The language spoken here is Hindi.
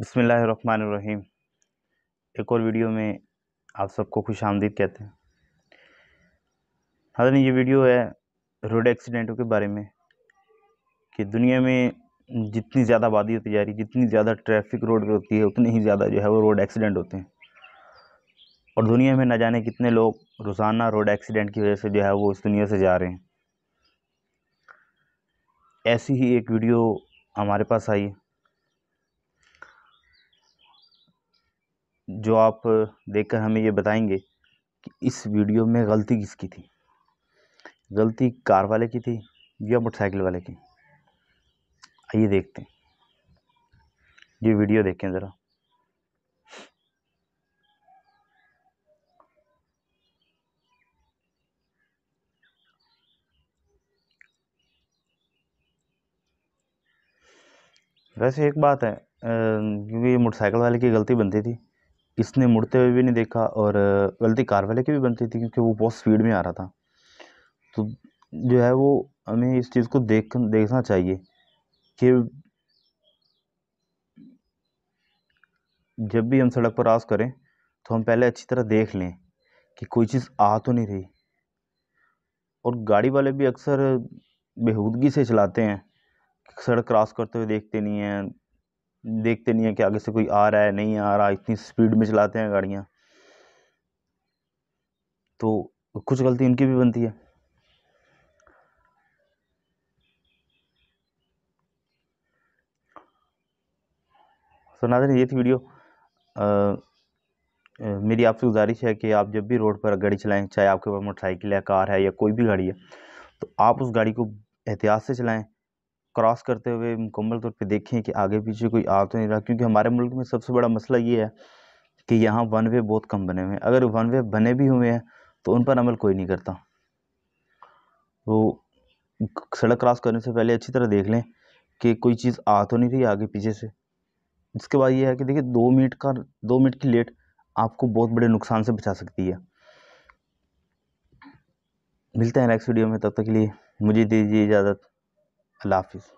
बसमीम एक और वीडियो में आप सबको खुश आमदीद कहते हैं हजरत ये वीडियो है रोड एक्सीडेंटों के बारे में कि दुनिया में जितनी ज़्यादा आबादी होती जा रही जितनी ज़्यादा ट्रैफिक रोड पे होती है उतनी ही ज़्यादा जो है वो रोड एक्सीडेंट होते हैं और दुनिया में ना जाने कितने लोग रोज़ाना रोड एक्सीडेंट की वजह से जो है वो इस दुनिया से जा रहे हैं ऐसी ही एक वीडियो हमारे पास आई है जो आप देखकर हमें ये बताएंगे कि इस वीडियो में गलती किसकी थी गलती कार वाले की थी या मोटरसाइकिल वाले की आइए देखते हैं ये वीडियो देखें ज़रा वैसे एक बात है क्योंकि मोटरसाइकिल वाले की गलती बनती थी किसने मुड़ते हुए भी नहीं देखा और गलती कार वाले की भी बनती थी क्योंकि वो बहुत स्पीड में आ रहा था तो जो है वो हमें इस चीज़ को देख देखना चाहिए कि जब भी हम सड़क पर आस करें तो हम पहले अच्छी तरह देख लें कि कोई चीज़ आ तो नहीं रही और गाड़ी वाले भी अक्सर बेहूदगी से चलाते हैं सड़क क्रॉस करते हुए देखते नहीं हैं देखते नहीं है कि आगे से कोई आ रहा है नहीं आ रहा इतनी स्पीड में चलाते हैं गाड़ियाँ तो कुछ गलती उनकी भी बनती है तो नाजन ये थी वीडियो आ, आ, मेरी आपसे गुजारिश है कि आप जब भी रोड पर गाड़ी चलाएं चाहे आपके पास मोटरसाइकिल है कार है या कोई भी गाड़ी है तो आप उस गाड़ी को एहतियात से चलाएं क्रॉस करते हुए मुकम्मल तौर पे देखें कि आगे पीछे कोई आ तो नहीं रहा क्योंकि हमारे मुल्क में सबसे बड़ा मसला ये है कि यहाँ वन वे बहुत कम बने हुए हैं अगर वन वे बने भी हुए हैं तो उन पर अमल कोई नहीं करता वो सड़क क्रॉस करने से पहले अच्छी तरह देख लें कि कोई चीज़ आ तो नहीं रही आगे पीछे से इसके बाद ये है कि देखिए दो मिनट का दो मिनट की लेट आपको बहुत बड़े नुकसान से बचा सकती है मिलते हैं नेक्स्ट वीडियो में तब तक के लिए मुझे दीजिए इजाज़त अल्लाह हाफिज़